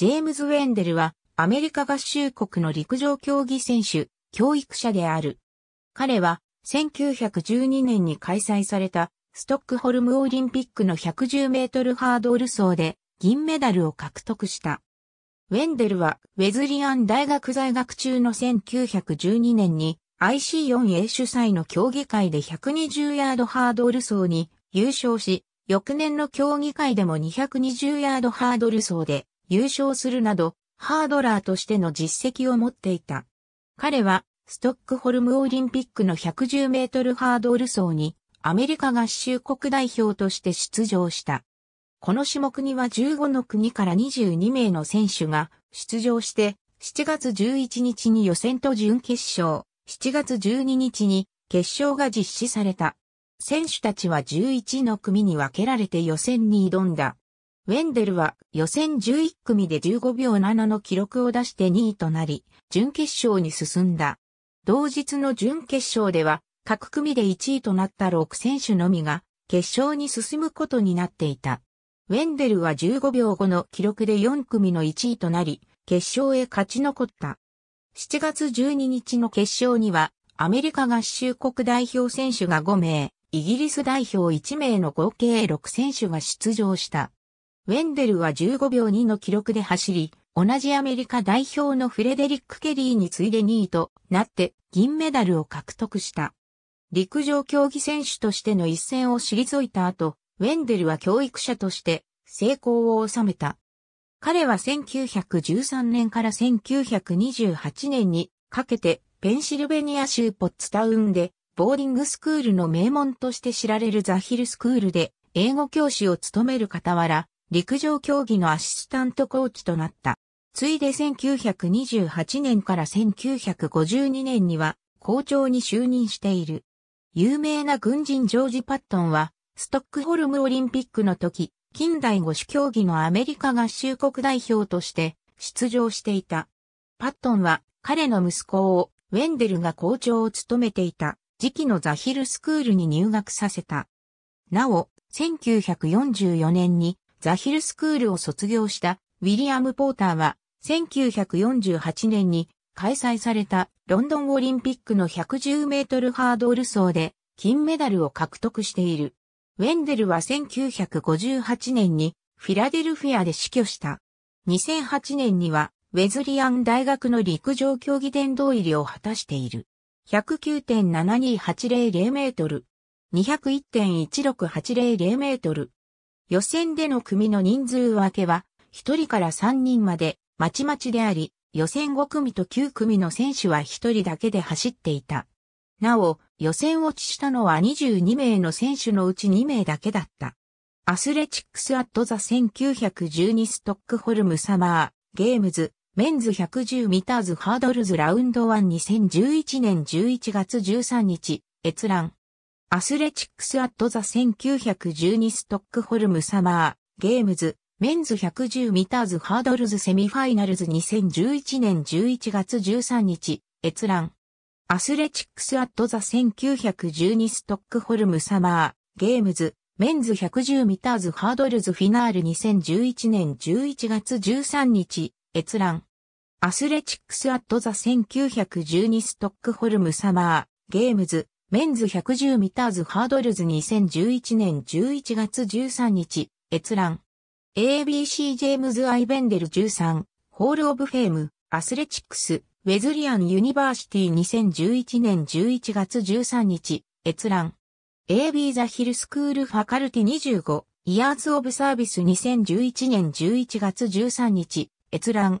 ジェームズ・ウェンデルは、アメリカ合衆国の陸上競技選手、教育者である。彼は、1912年に開催された、ストックホルムオリンピックの110メートルハードル走で、銀メダルを獲得した。ウェンデルは、ウェズリアン大学在学中の1912年に、IC4A 主催の競技会で120ヤードハードル走に優勝し、翌年の競技会でも220ヤードハードル走で優勝するなど、ハードラーとしての実績を持っていた。彼は、ストックホルムオリンピックの110メートルハードル走に、アメリカ合衆国代表として出場した。この種目には15の国から22名の選手が出場して、7月11日に予選と準決勝、7月12日に決勝が実施された。選手たちは11の組に分けられて予選に挑んだ。ウェンデルは予選11組で15秒7の記録を出して2位となり、準決勝に進んだ。同日の準決勝では、各組で1位となった6選手のみが、決勝に進むことになっていた。ウェンデルは15秒後の記録で4組の1位となり、決勝へ勝ち残った。7月12日の決勝には、アメリカ合衆国代表選手が5名、イギリス代表1名の合計6選手が出場した。ウェンデルは15秒2の記録で走り、同じアメリカ代表のフレデリック・ケリーに次いで2位となって銀メダルを獲得した。陸上競技選手としての一戦を退いた後、ウェンデルは教育者として成功を収めた。彼は1913年から1928年にかけてペンシルベニア州ポッツタウンでボーディングスクールの名門として知られるザヒルスクールで英語教師を務める傍ら陸上競技のアシスタントコーチとなった。ついで1928年から1952年には校長に就任している。有名な軍人ジョージ・パットンは、ストックホルムオリンピックの時、近代五種競技のアメリカ合衆国代表として出場していた。パットンは彼の息子をウェンデルが校長を務めていた時期のザヒルスクールに入学させた。なお、1944年にザヒルスクールを卒業したウィリアム・ポーターは1948年に開催されたロンドンオリンピックの110メートルハードル走で金メダルを獲得している。ウェンデルは1958年にフィラデルフィアで死去した。2008年にはウェズリアン大学の陸上競技殿堂入りを果たしている。109.72800メートル。201.16800メートル。予選での組の人数分けは、1人から3人まで、まちまちであり、予選5組と9組の選手は1人だけで走っていた。なお、予選落ちしたのは22名の選手のうち2名だけだった。アスレチックス・アット・ザ・1912ストックホルム・サマー、ゲームズ、メンズ110ミターズ・ハードルズ・ラウンド1 2011年11月13日、閲覧。アスレチックスアットザ1912ストックホルムサマー、ゲームズ、メンズ110ミターズハードルズセミファイナルズ2011年11月13日、閲覧。アスレチックスアットザ1912ストックホルムサマー、ゲームズ、メンズ110ミターズハードルズフィナール2011年11月13日、閲覧。アスレチックスアットザ1912ストックホルムサマー、ゲームズ、メンズ110ミターズハードルズ2011年11月13日、閲覧。ABC ジェームズ・アイベンデル13、ホール・オブ・フェーム、アスレチックス、ウェズリアン・ユニバーシティ2011年11月13日、閲覧。AB ザ・ヒル・スクール・ファカルティ25、イヤーズ・オブ・サービス2011年11月13日、閲覧。